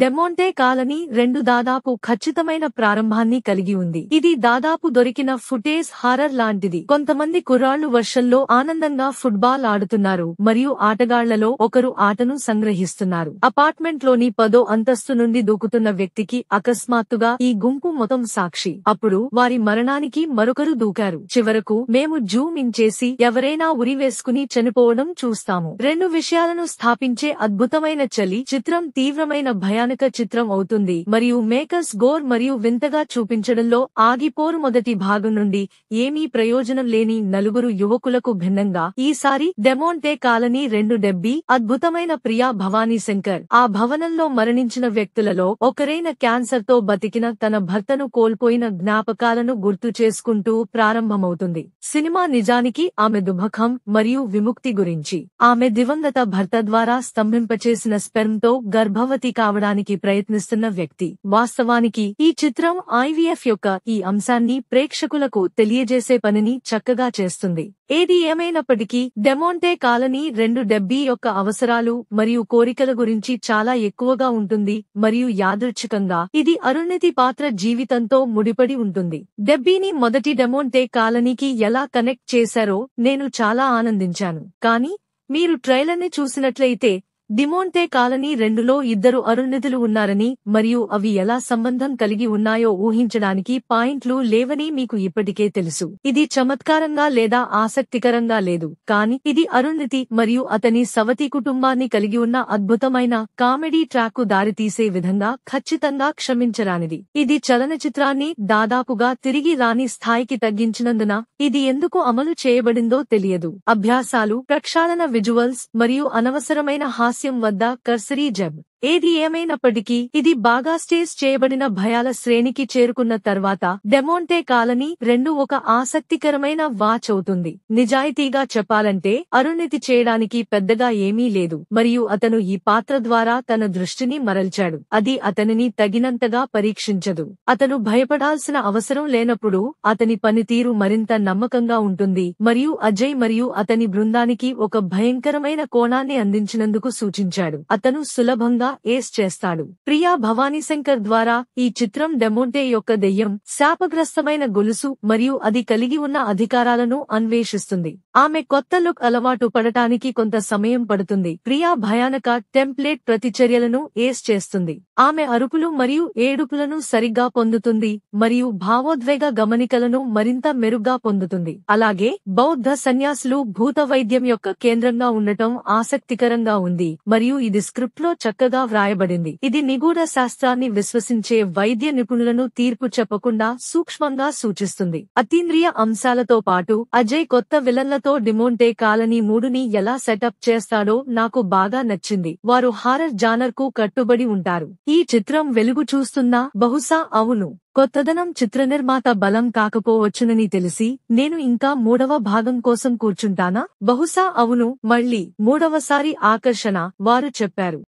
డెమోంటే colony రెండు దాదాపు ఖచ్చితమైన ప్రారంభాన్ని కలిగి ఉంది ఇది దాదాపు దొరికిన ఫుటేజ్ హారర్ లాంటిది కొంతమంది కుర్రాళ్లు వర్షంలో ఆనందంగా ఫుట్బాల్ ఆడుతున్నారు మరియు ఆటగాళ్లలో ఒకరు ఆటను సంగ్రహిస్తున్నారు అపార్ట్మెంట్ లోని పదో అంతస్తు నుండి దూకుతున్న వ్యక్తికి అకస్మాత్తుగా ఈ గుంపు మొత్తం సాక్షి అప్పుడు వారి మరణానికి మరొకరు దూకారు చివరకు మేము జూమ్ ఇన్ చేసి ఎవరైనా ఉరి వేసుకుని చనిపోవడం చూస్తాము రెండు విషయాలను స్థాపించే అద్భుతమైన చలి చిత్రం తీవ్రమైన భయాన్ని స్థానిక చిత్రం అవుతుంది మరియు మేకర్స్ గోర్ మరియు వింతగా చూపించడంలో ఆగిపోరు మొదటి భాగం నుండి ఏమీ ప్రయోజనం లేని నలుగురు యువకులకు భిన్నంగా ఈసారి డెమోంటే కాలనీ రెండు డెబ్బీ అద్భుతమైన ప్రియా భవానీ శంకర్ ఆ భవనంలో మరణించిన వ్యక్తులలో ఒకరైన క్యాన్సర్ తో బతికిన తన భర్తను కోల్పోయిన జ్ఞాపకాలను గుర్తు చేసుకుంటూ ప్రారంభమవుతుంది సినిమా నిజానికి ఆమె దుబకం మరియు విముక్తి గురించి ఆమె దివంగత భర్త ద్వారా స్తంభింపచేసిన స్పెర్మ్తో గర్భవతి కావడానికి చేయడానికి ప్రయత్నిస్తున్న వ్యక్తి వాస్తవానికి ఈ చిత్రం ఐవీఎఫ్ యొక్క ఈ అంశాన్ని ప్రేక్షకులకు తెలియజేసే పనిని చక్కగా చేస్తుంది ఏది ఏమైనప్పటికీ డెమోంటే కాలనీ రెండు డెబ్బీ యొక్క అవసరాలు మరియు కోరికల గురించి చాలా ఎక్కువగా ఉంటుంది మరియు యాదృచ్ఛికంగా ఇది అరుణితి పాత్ర జీవితంతో ముడిపడి ఉంటుంది డెబ్బీని మొదటి డెమోంటే కాలనీకి ఎలా కనెక్ట్ చేశారో నేను చాలా ఆనందించాను కానీ మీరు ట్రైలర్ని చూసినట్లయితే డిమోంటే కాలనీ రెండులో ఇద్దరు అరుణిధులు ఉన్నారని మరియు అవి ఎలా సంబంధం కలిగి ఉన్నాయో ఊహించడానికి పాయింట్లు లేవని మీకు ఇప్పటికే తెలుసు ఇది చమత్కారంగా లేదా ఆసక్తికరంగా లేదు కాని ఇది అరుణితి మరియు అతని సవతి కుటుంబాన్ని కలిగి ఉన్న అద్భుతమైన కామెడీ ట్రాక్కు దారితీసే విధంగా ఖచ్చితంగా క్షమించరానిది ఇది చలనచిత్రాన్ని దాదాపుగా తిరిగి రాని స్థాయికి తగ్గించినందున ఇది ఎందుకు అమలు చేయబడిందో తెలియదు అభ్యాసాలు ప్రక్షాళన విజువల్స్ మరియు అనవసరమైన హాస్ హాస్యం वद्दा కర్సరీ जब ఏది ఏమైనప్పటికీ ఇది బాగా స్టేజ్ చేయబడిన భయాల శ్రేణికి చేరుకున్న తర్వాత డెమోంటే కాలనీ రెండు ఒక ఆసక్తికరమైన వాచ్ అవుతుంది నిజాయితీగా చెప్పాలంటే అరుణితి చేయడానికి పెద్దగా ఏమీ లేదు మరియు అతను ఈ పాత్ర ద్వారా తన దృష్టిని మరల్చాడు అది అతనిని తగినంతగా పరీక్షించదు అతను భయపడాల్సిన అవసరం లేనప్పుడు అతని పనితీరు మరింత నమ్మకంగా ఉంటుంది మరియు అజయ్ మరియు అతని బృందానికి ఒక భయంకరమైన కోణాన్ని అందించినందుకు సూచించాడు అతను సులభంగా ఏస్ చేస్తాడు ప్రియా భవానీ శంకర్ ద్వారా ఈ చిత్రం డెమోంటే యొక్క దెయ్యం శాపగ్రస్తమైన గొలుసు మరియు అది కలిగి ఉన్న అధికారాలను అన్వేషిస్తుంది ఆమె కొత్త లుక్ అలవాటు పడటానికి కొంత సమయం పడుతుంది ప్రియా భయానక టెంప్లేట్ ప్రతిచర్యలను ఏస్ చేస్తుంది ఆమె అరుపులు మరియు ఏడుపులను సరిగ్గా పొందుతుంది మరియు భావోద్వేగ గమనికలను మరింత మెరుగ్గా పొందుతుంది అలాగే బౌద్ధ సన్యాసులు భూత వైద్యం యొక్క కేంద్రంగా ఉండటం ఆసక్తికరంగా ఉంది మరియు ఇది స్క్రిప్ట్లో చక్కగా వ్రాయబడింది ఇది నిగూఢ శాస్త్రాన్ని విశ్వసించే వైద్య నిపుణులను తీర్పు చెప్పకుండా సూక్ష్మంగా సూచిస్తుంది అతీంద్రియ అంశాలతో పాటు అజయ్ కొత్త విలన్ల కథతో డిమోంటే కాలనీ మూడుని ఎలా సెటప్ చేస్తాడో నాకు బాగా నచ్చింది వారు హారర్ జానర్ కు కట్టుబడి ఉంటారు ఈ చిత్రం వెలుగు చూస్తున్నా బహుశా అవును కొత్తదనం చిత్రనిర్మాత బలం కాకపోవచ్చునని తెలిసి నేను ఇంకా మూడవ భాగం కోసం కూర్చుంటానా బహుశా అవును మళ్లీ మూడవసారి ఆకర్షణ వారు చెప్పారు